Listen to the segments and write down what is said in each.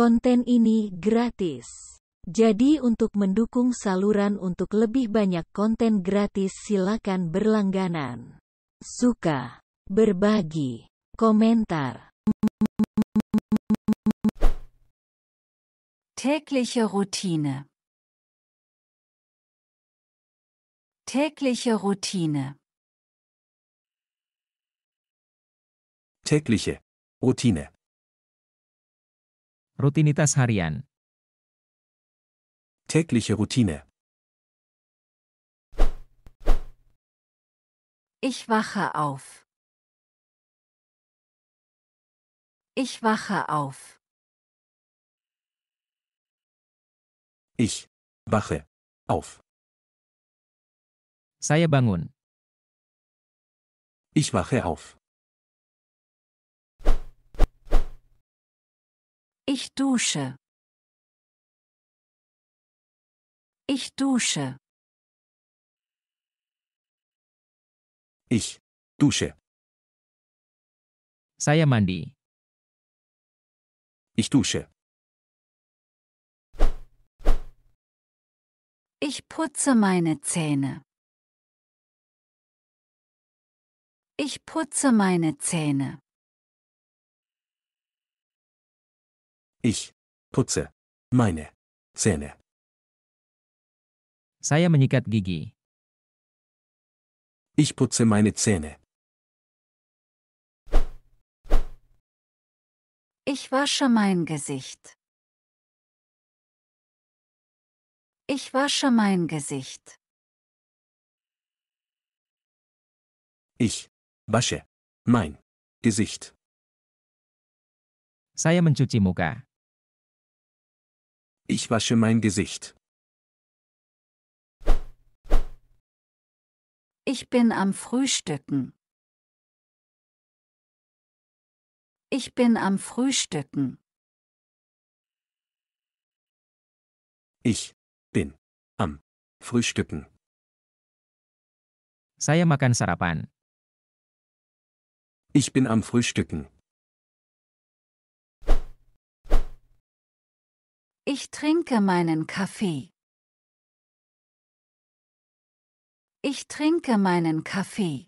Konten ini gratis. Jadi untuk mendukung saluran untuk lebih banyak konten gratis silakan berlangganan. Suka, berbagi, komentar. Tägliche Routine. Tägliche Routine. Tägliche Routine. Rutinitas harian. Tägliche Routine. Ich wache auf. Ich wache auf. Ich wache auf. Saya bangun. Ich wache auf. Ich dusche. Ich dusche. Ich dusche. Saya mandi. Ich dusche. Ich putze meine Zähne. Ich putze meine Zähne. Ich putze meine Zähne. Saya menyikat gigi. Ich putze meine Zähne. Ich wasche mein Gesicht. Ich wasche mein Gesicht. Ich wasche mein Gesicht. Saya mencuci muka. Ich wasche mein Gesicht. Ich bin am Frühstücken. Ich bin am Frühstücken. Ich bin am Frühstücken. Saya makan sarapan. Ich bin am Frühstücken. Ich trinke meinen Kaffee. Ich trinke meinen Kaffee.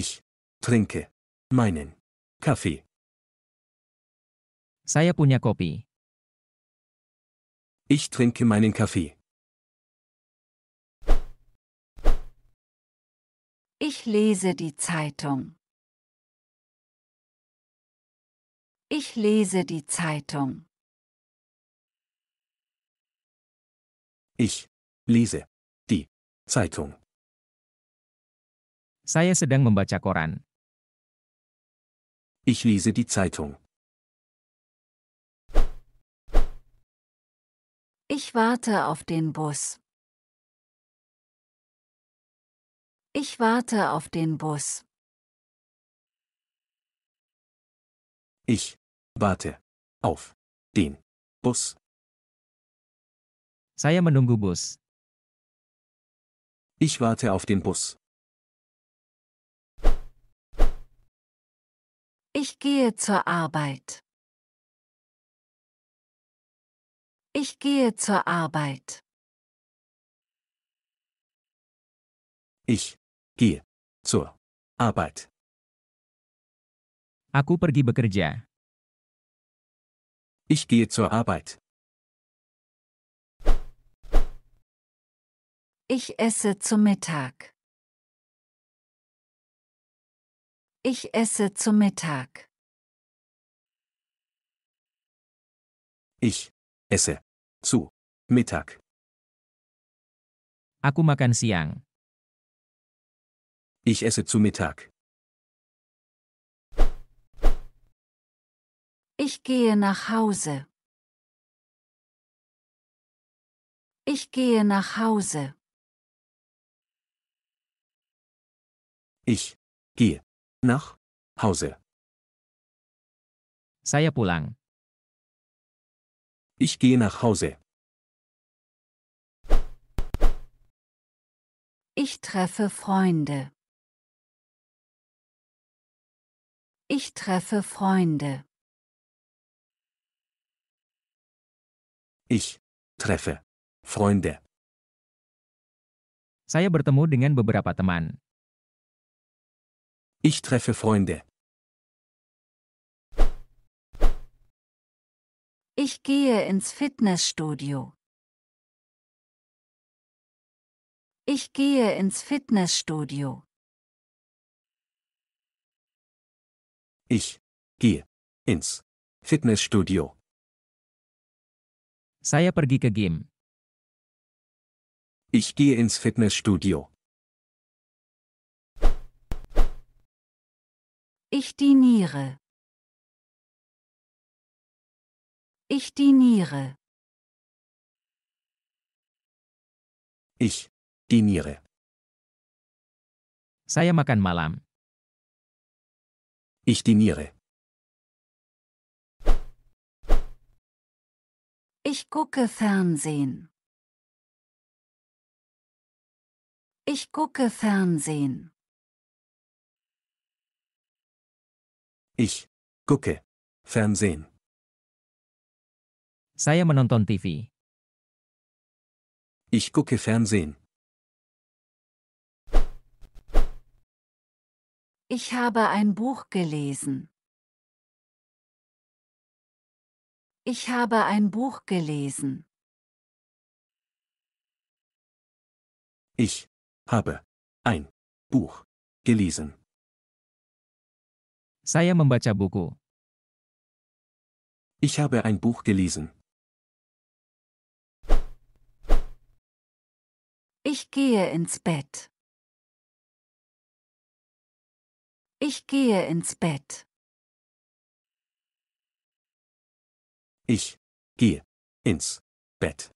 Ich trinke meinen Kaffee. Saya punya kopi. Ich trinke meinen Kaffee. Ich lese die Zeitung. Ich lese die Zeitung. Ich lese die Zeitung. Saya sedang membaca koran. Ich lese die Zeitung. Ich warte auf den Bus. Ich warte auf den Bus. Ich Warte. Auf. Den. Bus. Saya menunggu bus. Ich warte auf den Bus. Ich gehe zur Arbeit. Ich gehe zur Arbeit. Ich gehe zur Arbeit. Aku pergi bekerja. Ich gehe zur Arbeit. Ich esse zum Mittag. Ich esse zum Mittag. Ich esse zu Mittag. Aku makan siang. Ich esse zu Mittag. Ich gehe nach Hause. Ich gehe nach Hause. Ich gehe nach Hause. Saya pulang. Ich gehe nach Hause. Ich treffe Freunde. Ich treffe Freunde. Ich treffe Freunde. Saya bertemu dengan beberapa teman. Ich treffe Freunde. Ich gehe ins Fitnessstudio. Ich gehe ins Fitnessstudio. Ich gehe ins Fitnessstudio. Saya pergi ke game. Ich gehe ins Fitnessstudio. Ich diniere. Ich diniere. Ich diniere. Saya makan malam. Ich diniere. Ich gucke Fernsehen. Ich gucke Fernsehen. Ich gucke Fernsehen. Saya menonton TV. Ich gucke Fernsehen. Ich habe ein Buch gelesen. Ich habe ein Buch gelesen. Ich habe ein Buch gelesen. Saya membaca buku. Ich habe ein Buch gelesen. Ich gehe ins Bett. Ich gehe ins Bett. Ich gehe ins Bett.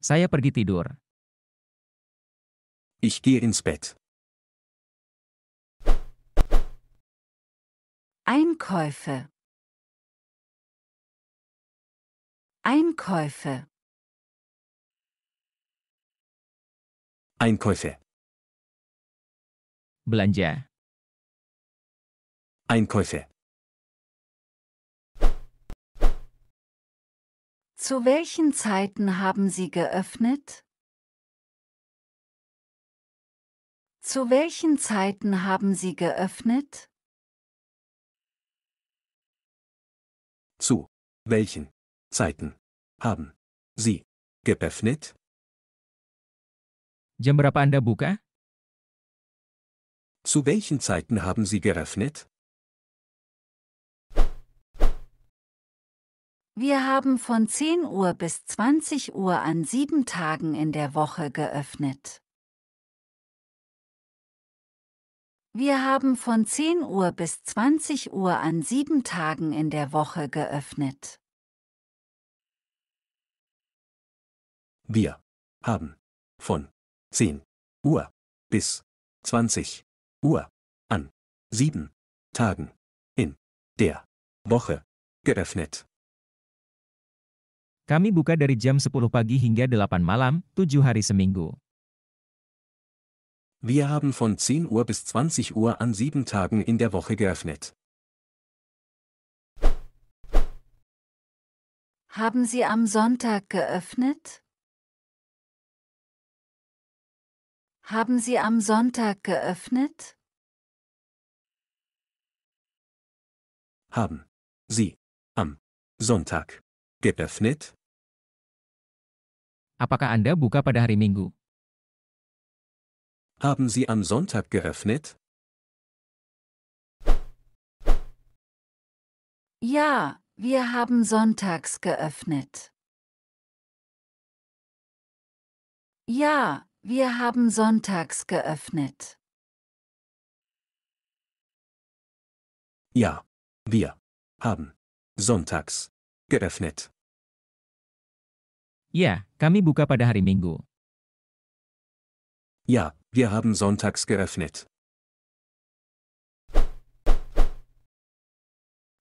Saya pergi tidur. Ich gehe ins Bett. Einkäufe. Einkäufe. Einkäufe. Belanja. Einkäufe. Zu welchen Zeiten haben Sie geöffnet? Zu welchen Zeiten haben Sie geöffnet? Zu welchen Zeiten haben Sie geöffnet? Jam berapa Anda buka? Zu welchen Zeiten haben Sie geöffnet? Wir haben von 10 Uhr bis 20 Uhr an sieben Tagen in der Woche geöffnet. Wir haben von 10 Uhr bis 20 Uhr an sieben Tagen in der Woche geöffnet. Wir haben von 10 Uhr bis 20 Uhr an sieben Tagen in der Woche geöffnet. Kami buka dari jam 10 pagi hingga 8 malam, 7 hari seminggu. Wir haben von 10 Uhr bis 20 Uhr an sieben Tagen in der Woche geöffnet. Haben Sie am Sonntag geöffnet? Haben Sie am Sonntag geöffnet? Haben Sie am Sonntag geöffnet? geöffnet? Apakah Anda buka pada hari Minggu? Haben Sie am Sonntag geöffnet? Ja, wir haben sonntags geöffnet. Ja, wir haben sonntags geöffnet. Ja, wir haben sonntags geöffnet. Ja, kami buka pada hari Minggu. Ja, wir haben sonntags geöffnet.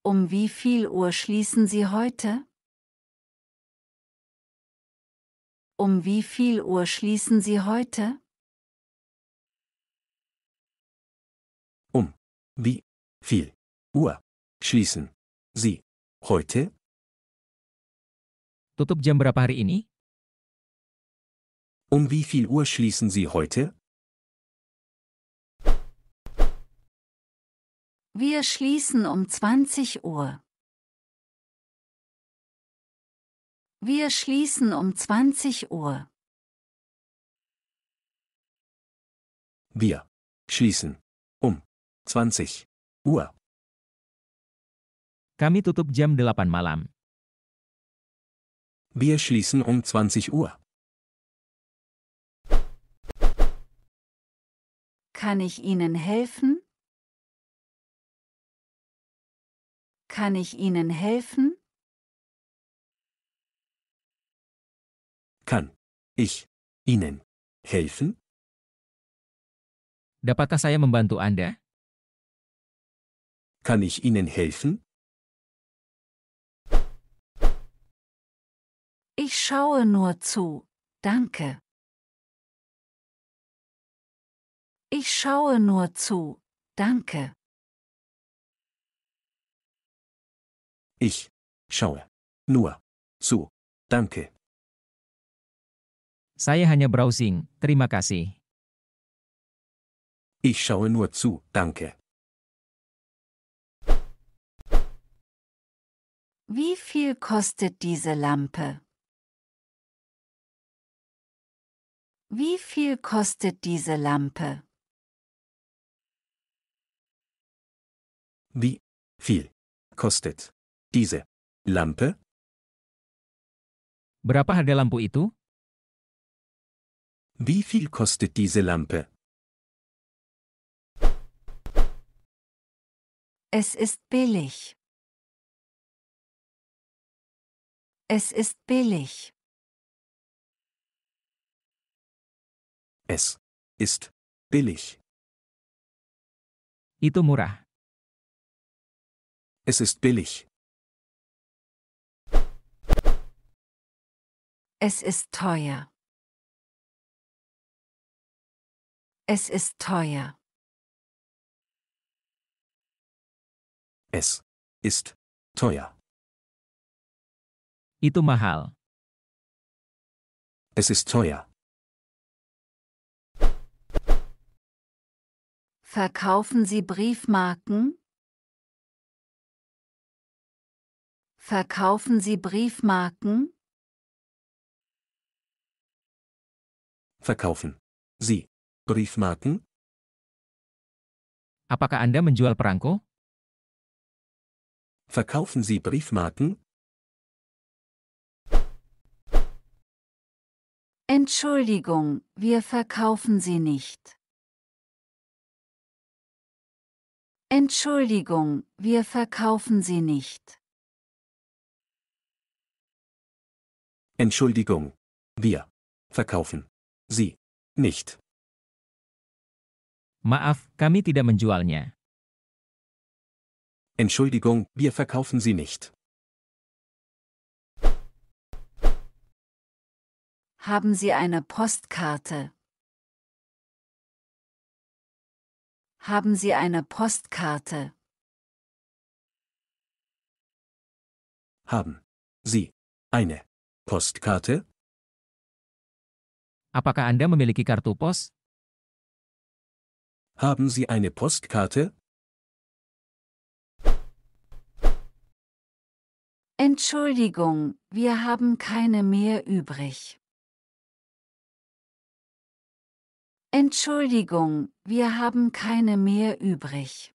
Um wie viel Uhr schließen Sie heute? Um wie viel Uhr schließen Sie heute? Um wie viel Uhr schließen Sie heute? Tutup jam berapa hari ini? Um wie viel Uhr schließen Sie heute? Wir schließen um 20 Uhr. Wir schließen um 20 Uhr. Wir schließen um 20 Uhr. Kami tutup jam 8 malam. Wir schließen um 20 Uhr. Kann ich Ihnen helfen? Kann ich Ihnen helfen? Kann ich Ihnen helfen? Dapatkah saya membantu Anda? Kann ich Ihnen helfen? schaue nur zu, danke. Ich schaue nur zu, danke. Ich schaue nur zu, danke. Saya hanya browsing, terima kasih. Ich schaue nur zu, danke. Wie viel kostet diese Lampe? Wie viel kostet diese Lampe? Wie viel kostet diese Lampe? Berapa harga lampu itu? Wie viel kostet diese Lampe? Es ist billig. Es ist billig. Es ist billig. Itu murah. Es ist billig. Es ist teuer. Es ist teuer. Es ist teuer. Itu mahal. Es ist teuer. Verkaufen Sie Briefmarken? Verkaufen Sie Briefmarken? Verkaufen Sie Briefmarken? Apakah Anda menjual perangko? Verkaufen Sie Briefmarken? Entschuldigung, wir verkaufen sie nicht. Entschuldigung, wir verkaufen sie nicht. Entschuldigung. Wir verkaufen sie nicht. Maaf, kami tidak menjualnya. Entschuldigung, wir verkaufen sie nicht. Haben Sie eine Postkarte? Haben Sie eine Postkarte? Haben Sie eine Postkarte? Apakah Anda memiliki kartu pos? Haben Sie eine Postkarte? Entschuldigung, wir haben keine mehr übrig. Entschuldigung, wir haben keine mehr übrig.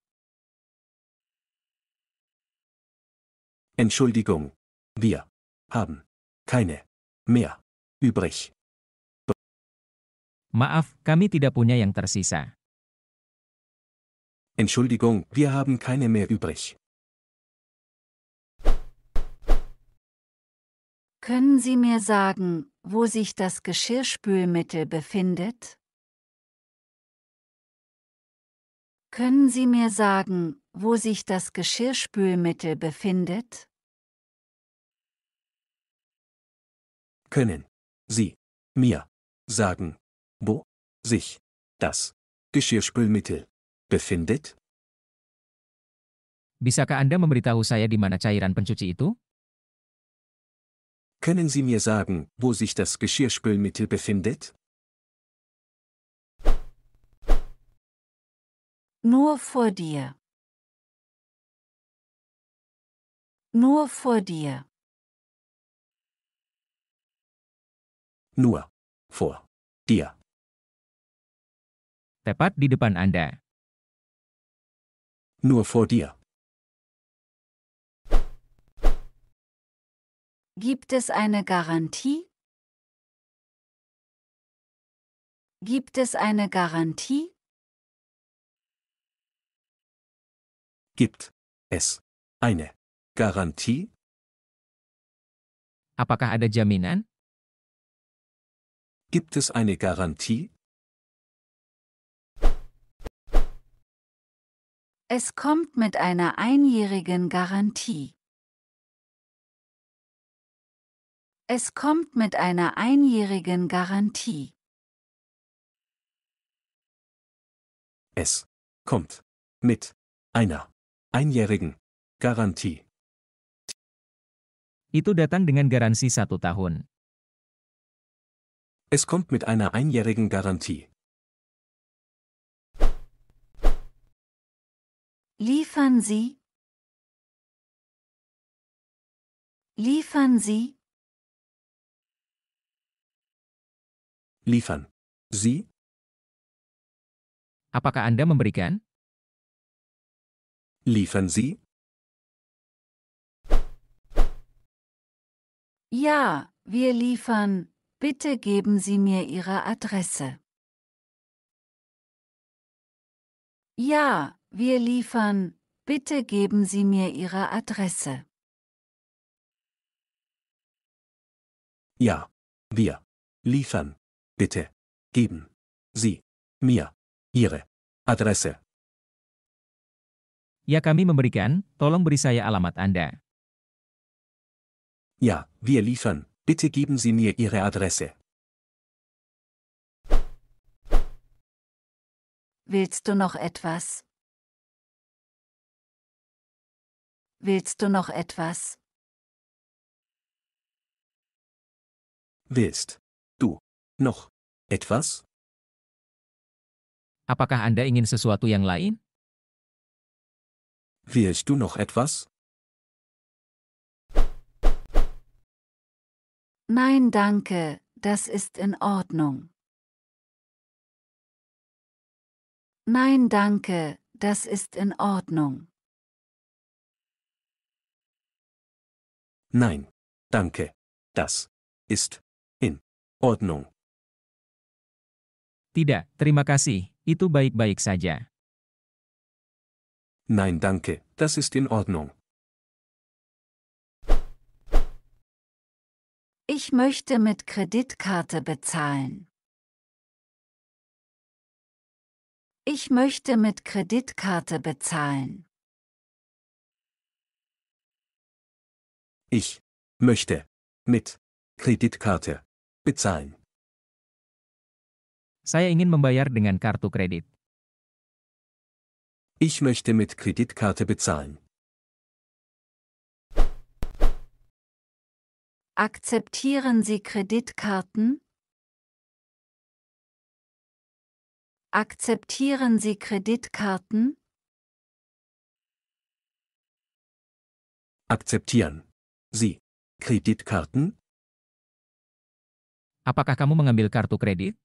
Entschuldigung. Wir haben keine mehr übrig. Maaf, kami tidak punya yang tersisa. Entschuldigung, wir haben keine mehr übrig. Können Sie mir sagen, wo sich das Geschirrspülmittel befindet? Können Sie mir sagen, wo sich das Geschirrspülmittel befindet? Können Sie mir sagen, wo sich das Geschirrspülmittel befindet? Bisakah Anda memberitahu saya di mana cairan pencuci itu? Können Sie mir sagen, wo sich das Geschirrspülmittel befindet? Nur vor dir. Nur vor dir. Nur vor dir. Tepat di depan Anda. Nur vor dir. Gibt es eine Garantie? Gibt es eine Garantie? Gibt es eine Garantie? Apakah ada jaminan? Gibt es eine Garantie? Es kommt mit einer einjährigen Garantie. Es kommt mit einer einjährigen Garantie. Es kommt mit einer Einjährigen. Garantie. Itu datang dengan garansi satu tahun. Es kommt mit einer einjährigen Garantie. Liefern Sie? Liefern Sie? Liefern. Sie? Apakah Anda memberikan? Liefern Sie? Ja, wir liefern. Bitte geben Sie mir Ihre Adresse. Ja, wir liefern. Bitte geben Sie mir Ihre Adresse. Ja, wir liefern. Bitte geben Sie mir Ihre Adresse. Ya kami memberikan, tolong beri saya alamat Anda. Ya, wir liefern, bitte geben Sie mir Ihre Adresse. Willst du noch etwas? Willst du noch etwas? Willst du noch etwas? Apakah Anda ingin sesuatu yang lain? Willst du noch etwas? Nein, danke, das ist in Ordnung. Nein, danke, das ist in Ordnung. Nein, danke, das ist in Ordnung. Tidak, terima kasih, itu baik-baik saja. Nein, danke, das ist in Ordnung. Ich möchte mit Kreditkarte bezahlen. Ich möchte mit Kreditkarte bezahlen. Ich möchte mit Kreditkarte bezahlen. Saya ingin membayar dengan kartu kredit. Ich möchte mit Kreditkarte bezahlen. Akzeptieren Sie Kreditkarten? Akzeptieren Sie Kreditkarten? Akzeptieren. Sie. Kreditkarten? Apakah kamu mengambil kartu kredit?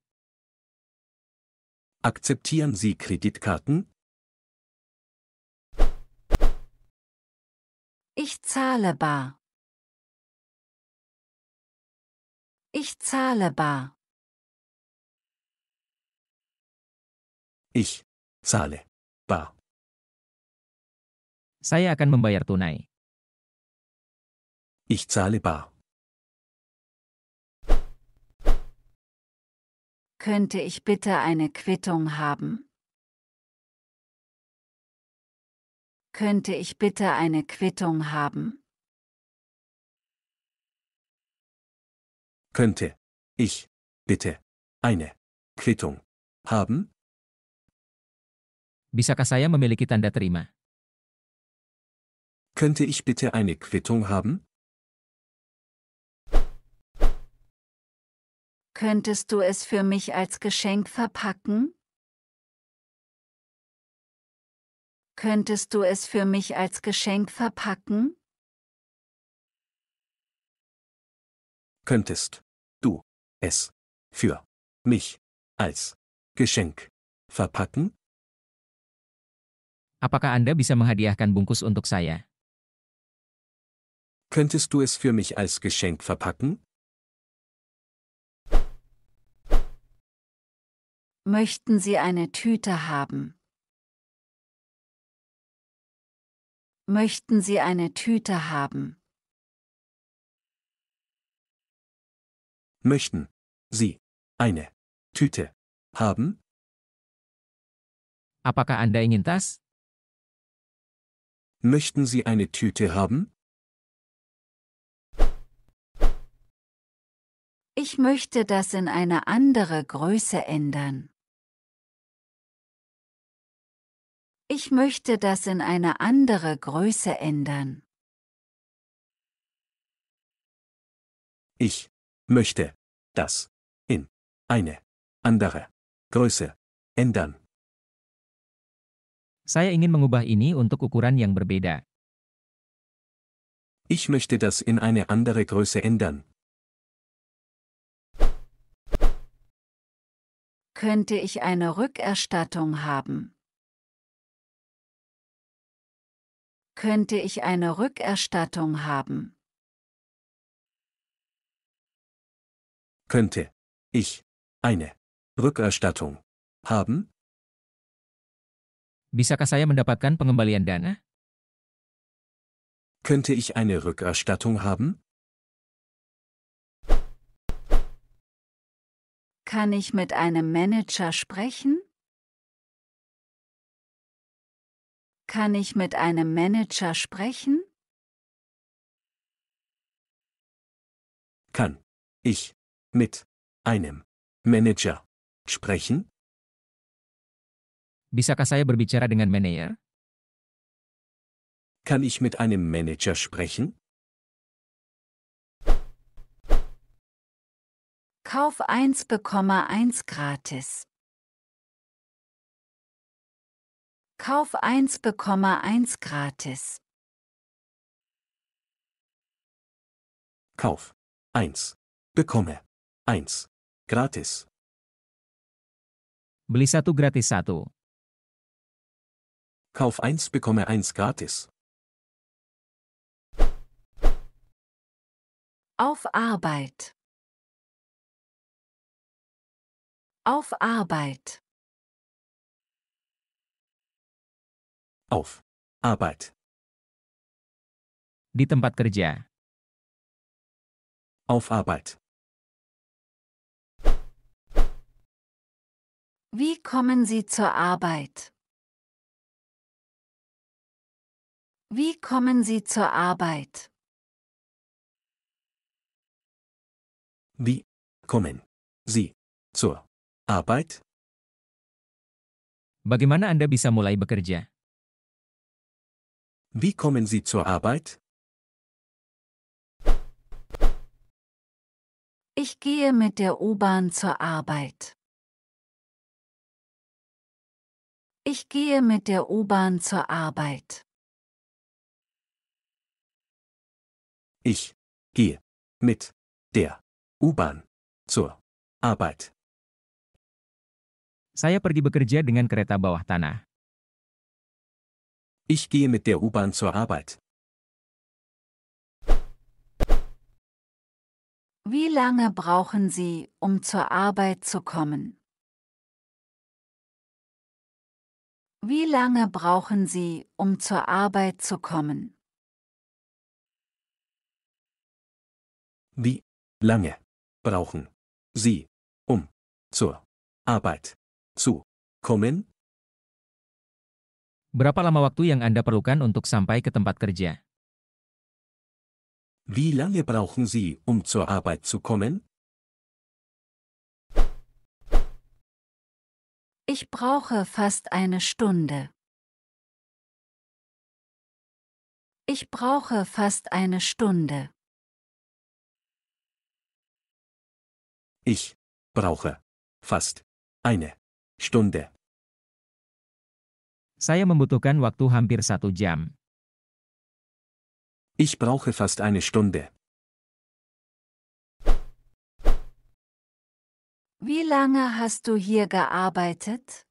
Akzeptieren Sie Kreditkarten? zahle bar. Ich zahle bar. Ich zahle bar. Saya akan membayar tunai. Ich zahle bar. Könnte ich bitte eine Quittung haben? Könnte ich bitte eine Quittung haben? Könnte ich bitte eine Quittung haben? Bisakah saya memiliki tanda terima? Könnte ich bitte eine Quittung haben? Könntest du es für mich als Geschenk verpacken? Könntest du es für mich als Geschenk verpacken? Könntest du es für mich als Geschenk verpacken? Apakah Anda bisa menghadiahkan bungkus untuk saya? Könntest du es für mich als Geschenk verpacken? Möchten Sie eine Tüte haben? Möchten Sie eine Tüte haben? Möchten Sie eine Tüte haben? Apakah Anda ingin tas? Möchten Sie eine Tüte haben? Ich möchte das in eine andere Größe ändern. Ich möchte das in eine andere Größe ändern. Ich möchte das in eine andere Größe ändern. Saya ingin mengubah ini untuk ukuran yang berbeda. Ich möchte das in eine andere Größe ändern. Könnte ich eine Rückerstattung haben? könnte ich eine Rückerstattung haben? Könnte ich eine Rückerstattung haben? Bisakah saya mendapatkan pengembalian dana? Könnte ich eine Rückerstattung haben? Kann ich mit einem Manager sprechen? Kann ich mit einem Manager sprechen? Kann ich mit einem Manager sprechen? Bisakah saya berbicara dengan manajer? Kann ich mit einem Manager sprechen? Kauf 1 bekomme 1 gratis. Kauf 1 bekomme 1 gratis. Kauf 1 bekomme 1 gratis. Beli satu gratis satu. Kauf 1 bekomme 1 gratis. Auf Arbeit. Auf Arbeit. Auf Arbeit. Di tempat kerja. Auf Arbeit. Wie kommen Sie zur Arbeit? Wie kommen Sie zur Arbeit? Wie kommen Sie zur Arbeit? Bagaimana Anda bisa mulai bekerja? Wie kommen Sie zur Arbeit? Ich gehe mit der U-Bahn zur Arbeit. Ich gehe mit der U-Bahn zur Arbeit. Ich gehe mit der U-Bahn zur Arbeit. Saya pergi bekerja dengan kereta bawah tanah. Ich gehe mit der U-Bahn zur Arbeit. Wie lange brauchen Sie, um zur Arbeit zu kommen? Wie lange brauchen Sie, um zur Arbeit zu kommen? Wie lange brauchen Sie, um zur Arbeit zu kommen? Berapa lama waktu yang Anda perlukan untuk sampai ke tempat kerja? Wie lange brauchen Sie, um zur Arbeit zu kommen? Ich brauche fast eine Stunde. Ich brauche fast eine Stunde. Ich brauche fast eine Stunde. Saya membutuhkan waktu hampir satu jam. Ich brauche fast eine Stunde. Wie lange hast du hier gearbeitet?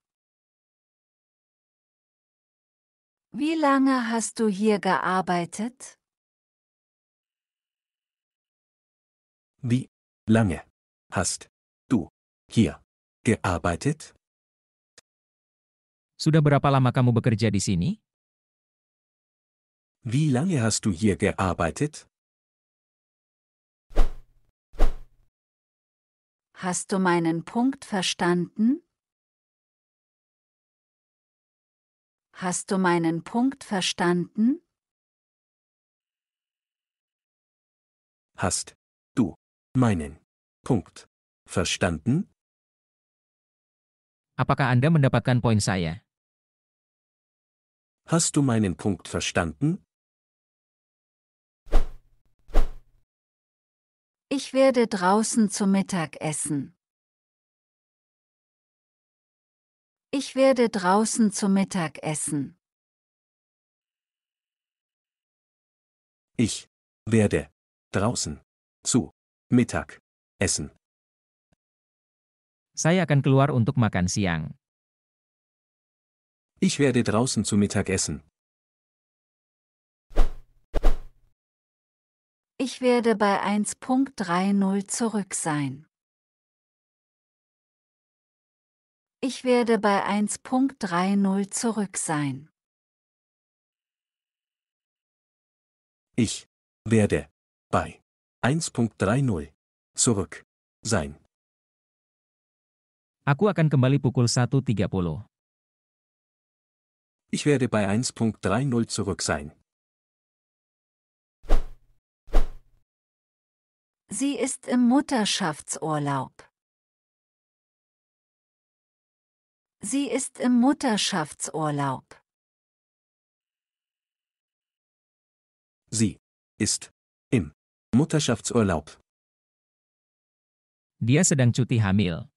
Wie lange hast du hier gearbeitet? Wie lange hast du hier gearbeitet? Sudah berapa lama kamu bekerja di sini? Wie lange hast du hier gearbeitet? Hast du meinen Punkt verstanden? Hast du meinen Punkt verstanden? Hast du meinen Punkt verstanden? Apakah Anda mendapatkan poin saya? Hast du meinen Punkt verstanden? Ich werde draußen zu Mittag essen. Ich werde draußen zu Mittag essen. Ich werde draußen zu Mittag essen. Saya akan keluar untuk makan siang. Ich werde draußen zu Mittag essen. Ich werde bei 1.30 zurück sein. Ich werde bei 1.30 zurück sein. Ich werde bei 1.30 zurück sein. Aku akan kembali pukul 1.30. Ich werde bei 1.30 zurück sein. Sie ist im Mutterschaftsurlaub. Sie ist im Mutterschaftsurlaub. Sie ist im Mutterschaftsurlaub. Dia sedang cuti hamil.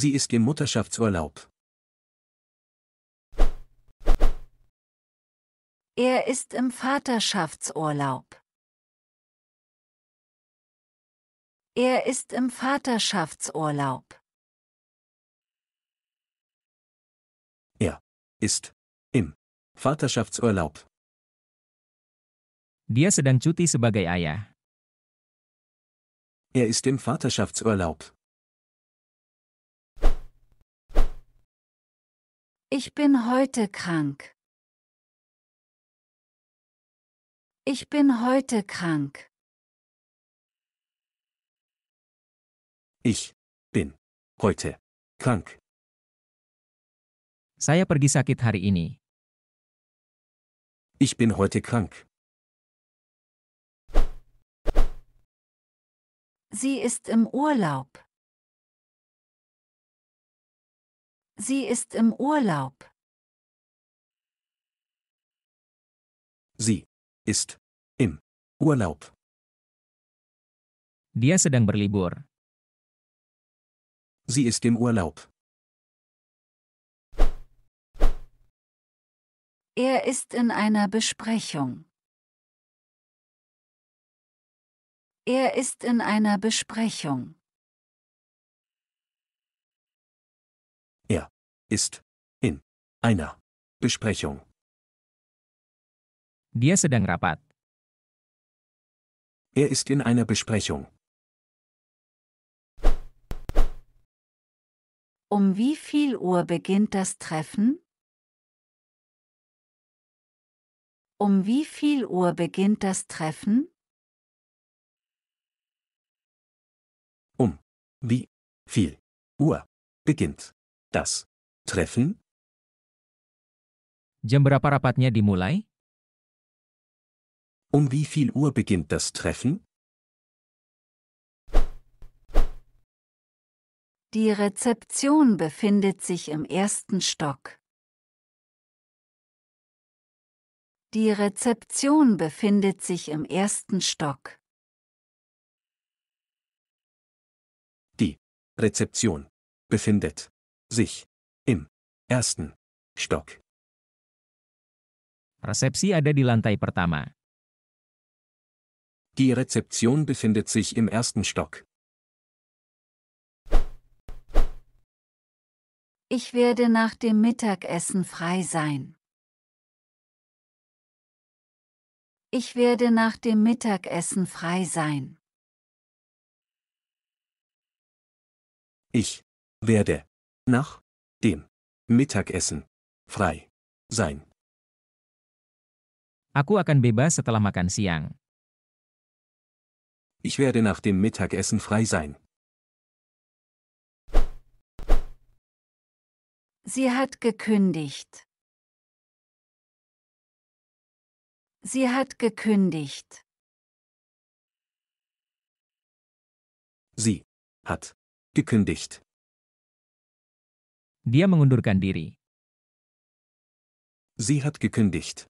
Sie ist im Mutterschaftsurlaub. Er ist im Vaterschaftsurlaub. Er ist im Vaterschaftsurlaub. Er ist im Vaterschaftsurlaub. Dia sedang cuti sebagai ayah. Er ist im Vaterschaftsurlaub. Ich bin heute krank. Ich bin heute krank. Ich bin heute krank. Saya pergi sakit hari ini. Ich bin heute krank. Sie ist im Urlaub. Sie ist im Urlaub. Sie ist im Urlaub. Dia sedang berlibur. Sie ist im Urlaub. Er ist in einer Besprechung. Er ist in einer Besprechung. Er ist in einer Besprechung. Dia sedang rapat. Er ist in einer Besprechung. Um wie viel Uhr beginnt das Treffen? Um wie viel Uhr beginnt das Treffen? Um wie viel Uhr beginnt das Treffen? Jam berapa rapatnya dimulai? Um wie viel Uhr beginnt das Treffen? Die Rezeption befindet sich im ersten Stock. Die Rezeption befindet sich im ersten Stock. Die Rezeption befindet sich im ersten Stock. Resepsi ada di lantai pertama. Die Rezeption befindet sich im ersten Stock. Ich werde nach dem Mittagessen frei sein. Ich werde nach dem Mittagessen frei sein. Ich werde nach dem Mittagessen frei sein. Aku akan bebas setelah makan siang. Ich werde nach dem Mittagessen frei sein. Sie hat gekündigt. Sie hat gekündigt. Sie hat gekündigt. Dia mengundurkan diri. Sie hat gekündigt.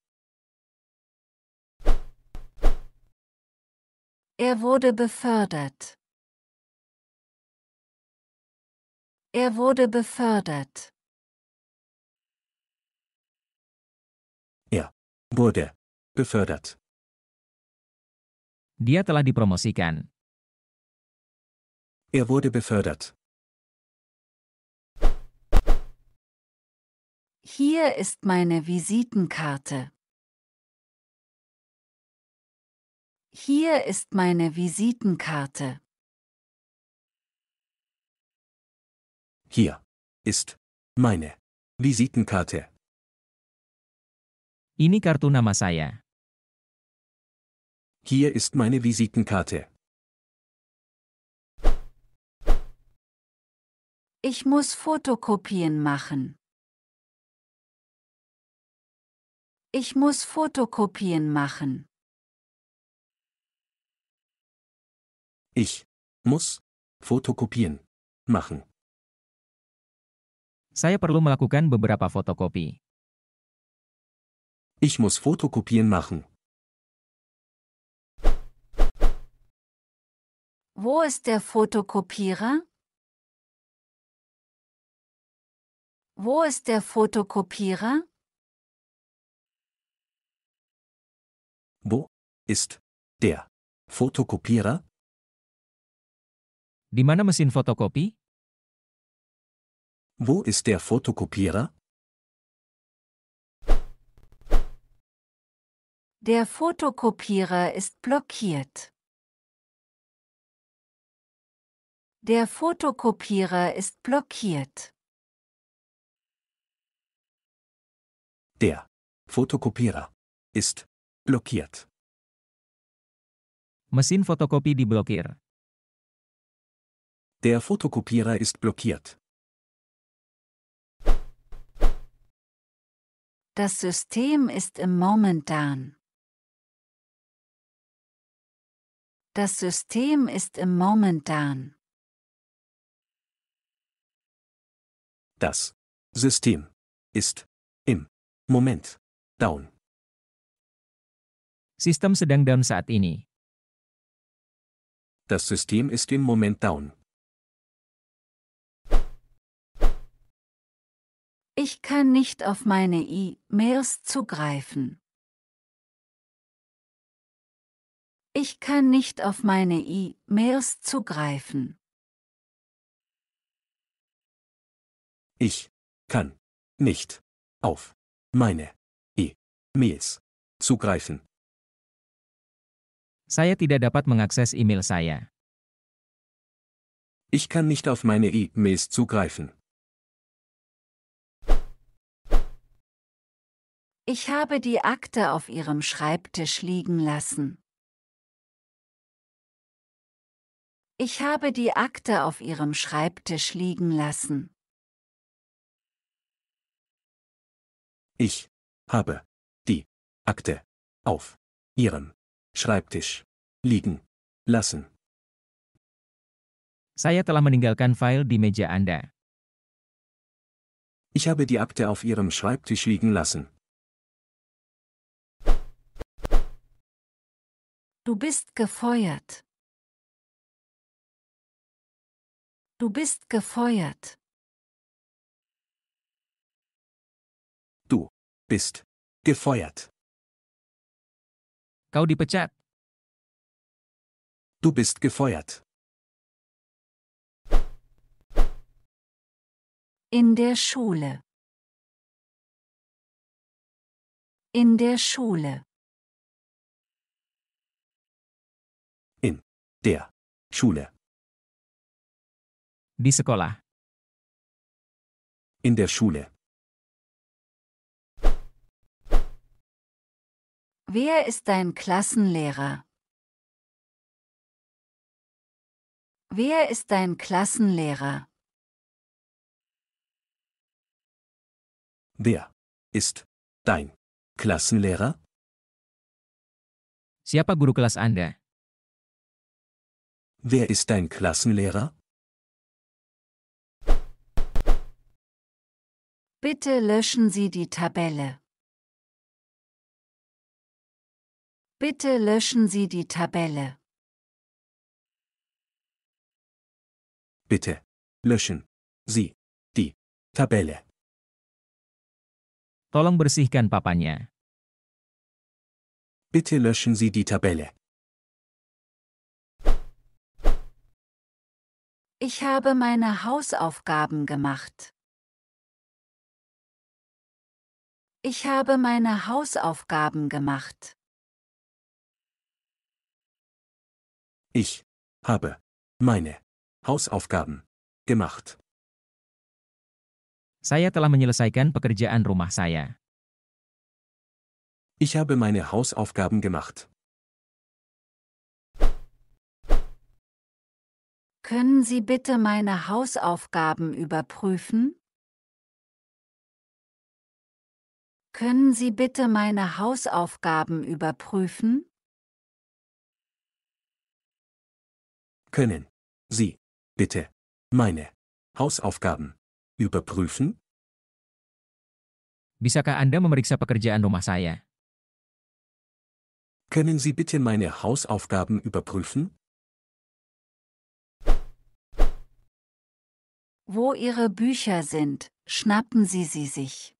Er wurde befördert. Er wurde befördert. Er wurde befördert. Dia telah dipromosikan. Er wurde befördert. Hier ist meine Visitenkarte. Hier ist meine Visitenkarte. Hier ist meine Visitenkarte. Ini kartu nama saya. Hier ist meine Visitenkarte. Ich muss Fotokopien machen. Ich muss Fotokopien machen. Ich muss Fotokopien machen. Saya perlu melakukan beberapa fotokopi. Ich muss Fotokopien machen. Wo ist der Fotokopierer? Wo ist der Fotokopierer? Wo ist der Fotokopierer? Di mana mesin fotokopi? Wo ist der Fotokopierer? Der Fotokopierer ist blockiert. Der Fotokopierer ist blockiert. Der Fotokopierer ist blockiert. Mesin fotokopi diblokir. Der Fotokopierer ist blockiert. Das System ist im Momentan. Das System ist im Momentan. Das System ist im Moment down. Sistem sedang down saat ini. Das System ist im Moment down. kann nicht auf meine E-Mails zugreifen. Ich kann nicht auf meine E-Mails zugreifen. Ich kann nicht auf meine E-Mails zugreifen. Saya tidak dapat mengakses E-Mail saya. Ich kann nicht auf meine E-Mails zugreifen. Ich habe die Akte auf ihrem Schreibtisch liegen lassen. Ich habe die Akte auf ihrem Schreibtisch liegen lassen. Ich habe die Akte auf ihrem Schreibtisch liegen lassen. Saya telah meninggalkan file di meja Anda. Ich habe die Akte auf ihrem Schreibtisch liegen lassen. Du bist gefeuert. Du bist gefeuert. Du bist gefeuert. Kau dipecat. Du bist gefeuert. In der Schule. In der Schule. der Schule. Di sekolah. In der Schule. Wer ist dein Klassenlehrer? Wer ist dein Klassenlehrer? Wer ist dein Klassenlehrer? Siapa guru kelas Anda? Wer ist dein Klassenlehrer? Bitte löschen Sie die Tabelle. Bitte löschen Sie die Tabelle. Bitte löschen Sie die Tabelle. Tolong bersihkan papannya. Bitte löschen Sie die Tabelle. Ich habe meine Hausaufgaben gemacht. Ich habe meine Hausaufgaben gemacht. Ich habe meine Hausaufgaben gemacht. Saya telah menyelesaikan pekerjaan rumah saya. Ich habe meine Hausaufgaben gemacht. Können Sie bitte meine Hausaufgaben überprüfen? Können Sie bitte meine Hausaufgaben überprüfen? Können Sie bitte meine Hausaufgaben überprüfen? Bisakah Anda memeriksa pekerjaan rumah saya? Können Sie bitte meine Hausaufgaben überprüfen? Wo Ihre Bücher sind, schnappen Sie sie sich.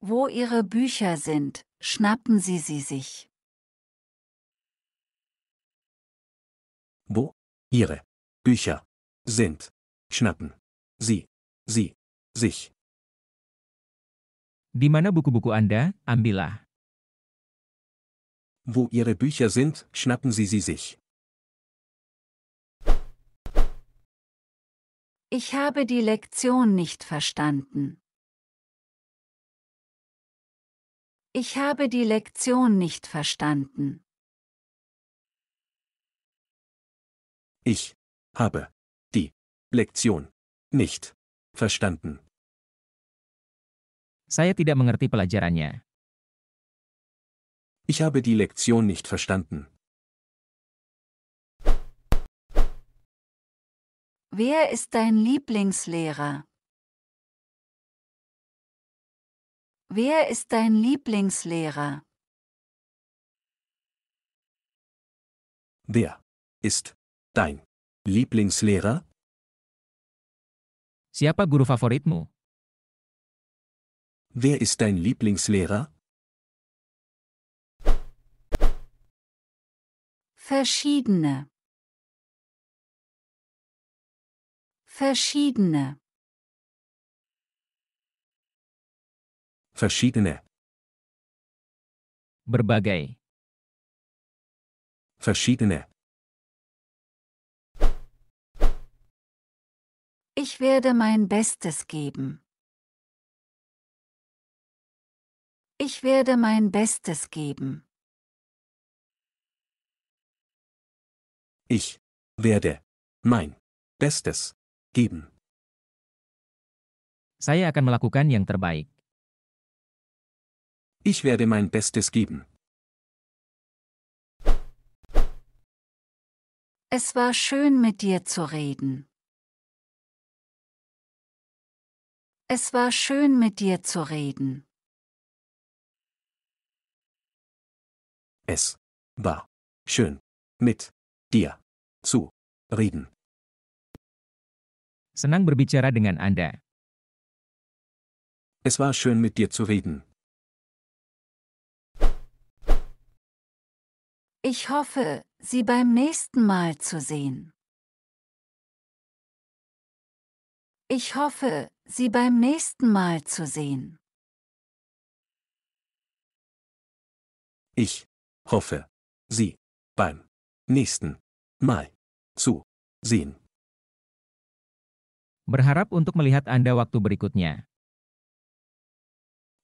Wo Ihre Bücher sind, schnappen Sie sie sich. Wo Ihre Bücher sind, schnappen Sie sie sich. Di mana buku-buku Anda, ambillah. Wo Ihre Bücher sind, schnappen Sie sie sich. Ich habe die Lektion nicht verstanden. Ich habe die Lektion nicht verstanden. Ich habe die Lektion nicht verstanden. Saya tidak mengerti pelajarannya. Ich habe die Lektion nicht verstanden. Wer ist dein Lieblingslehrer? Wer ist dein Lieblingslehrer? Wer ist dein Lieblingslehrer? Siapa guru favoritmu? Wer ist dein Lieblingslehrer? Verschiedene Verschiedene. Verschiedene. Berbagai. Verschiedene. Ich werde mein Bestes geben. Ich werde mein Bestes geben. Ich werde mein Bestes geben. Saya akan melakukan yang terbaik. Ich werde mein Bestes geben. Es war schön mit dir zu reden. Es war schön mit dir zu reden. Es war schön mit dir zu reden. Senang berbicara dengan Anda. Es war schön mit dir zu reden. Ich hoffe, Sie beim nächsten Mal zu sehen. Ich hoffe, Sie beim nächsten Mal zu sehen. Ich hoffe, Sie beim nächsten Mal zu sehen. Berharap untuk melihat Anda waktu berikutnya.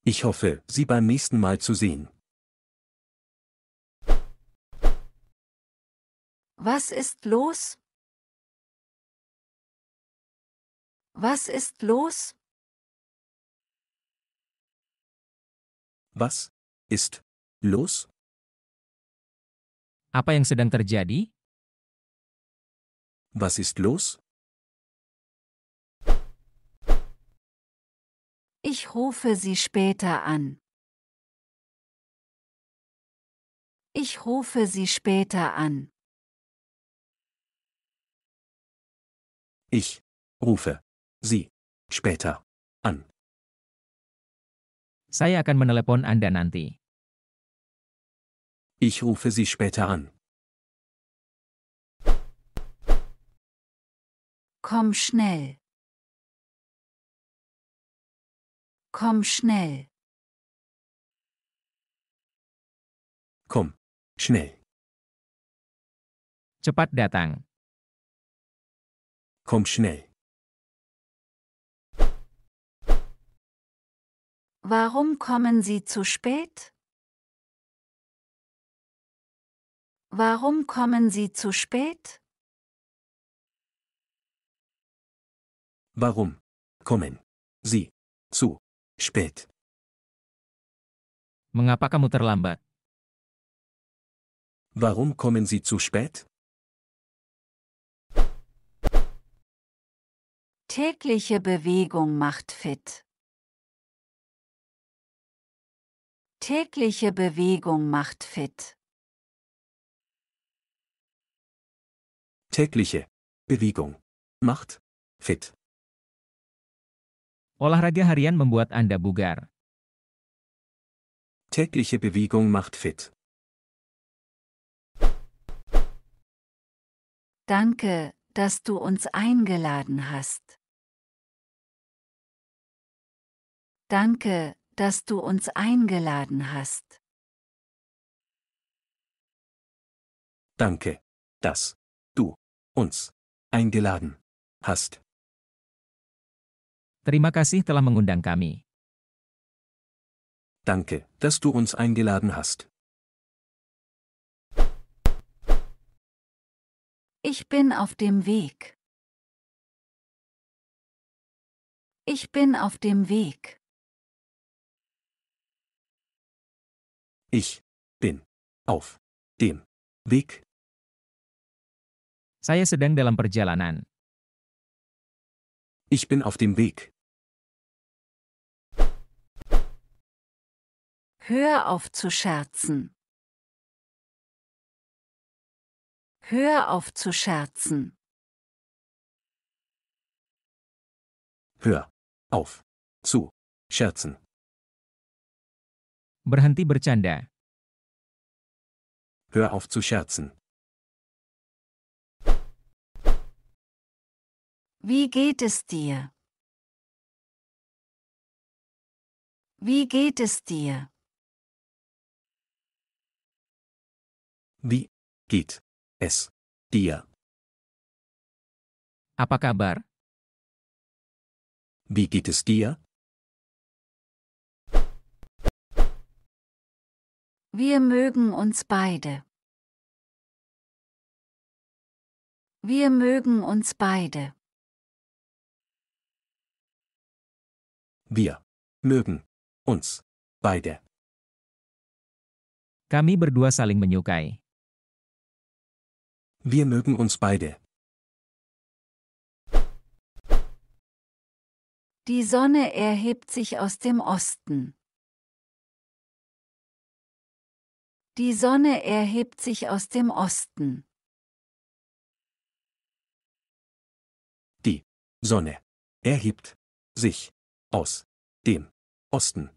Ich hoffe, Sie beim nächsten Mal zu sehen. Was ist los? Was ist los? Was ist los? Apa yang sedang terjadi? Was ist los? Ich rufe sie später an. Ich rufe sie später an. Ich rufe sie später an. Saya akan menelepon Anda nanti. Ich rufe sie später an. Komm schnell. Komm schnell. Komm, schnell. Cepat datang. Komm schnell. Warum kommen Sie zu spät? Warum kommen Sie zu spät? Warum kommen Sie zu Spät. Mengapa kamu terlambat? Warum kommen Sie zu spät? Tägliche Bewegung macht fit. Tägliche Bewegung macht fit. Tägliche Bewegung macht fit. Olahraga harian membuat Anda bugar. Tägliche Bewegung macht fit. Danke, dass du uns eingeladen hast. Danke, dass du uns eingeladen hast. Danke, dass du uns eingeladen hast. Terima kasih telah mengundang kami. Danke, dass du uns eingeladen hast. Ich bin auf dem Weg. Ich bin auf dem Weg. Ich bin auf dem Weg. Saya sedang dalam perjalanan. Ich bin auf dem Weg. Hör auf zu scherzen. Hör auf zu scherzen. Hör auf zu scherzen. Berhenti bercanda. Hör auf zu scherzen. Wie geht es dir? Wie geht es dir? Wie geht es dir? Apa kabar? Wie geht es dir? Wir mögen uns beide. Wir mögen uns beide. Wir mögen uns beide. Kami berdua saling menyukai. Wir mögen uns beide. Die Sonne erhebt sich aus dem Osten. Die Sonne erhebt sich aus dem Osten. Die Sonne erhebt sich aus dem Osten.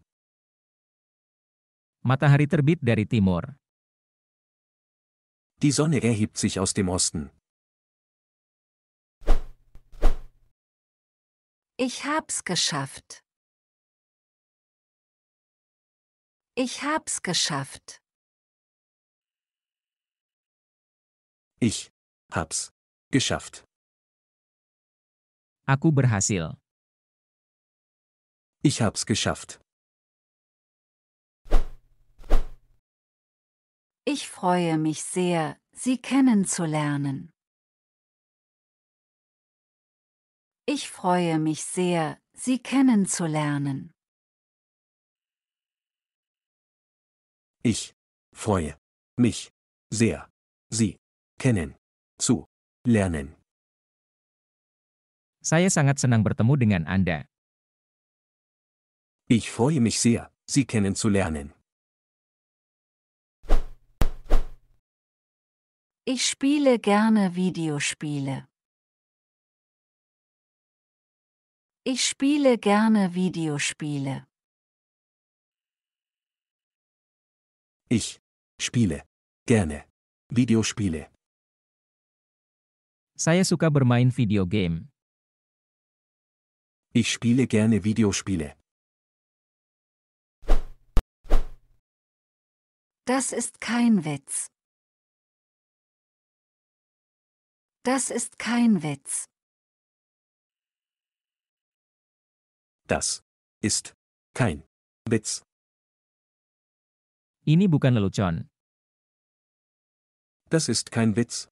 Matahari terbit dari timur. Die Sonne erhebt sich aus dem Osten. Ich hab's geschafft. Ich hab's geschafft. Ich hab's geschafft. Aku berhasil. Ich hab's geschafft. Ich freue mich sehr, Sie kennenzulernen. Ich freue mich sehr, Sie kennenzulernen. Ich freue mich sehr, Sie kennen zu lernen. Saya sangat senang bertemu dengan Anda. Ich freue mich sehr, Sie kennenzulernen. Ich spiele gerne Videospiele. Ich spiele gerne Videospiele. Ich spiele gerne Videospiele. Saya suka bermain video game. Ich spiele gerne Videospiele. Das ist kein Witz. Das ist kein Witz. Das ist kein Witz. Ini bukan lelucon. Das ist kein Witz.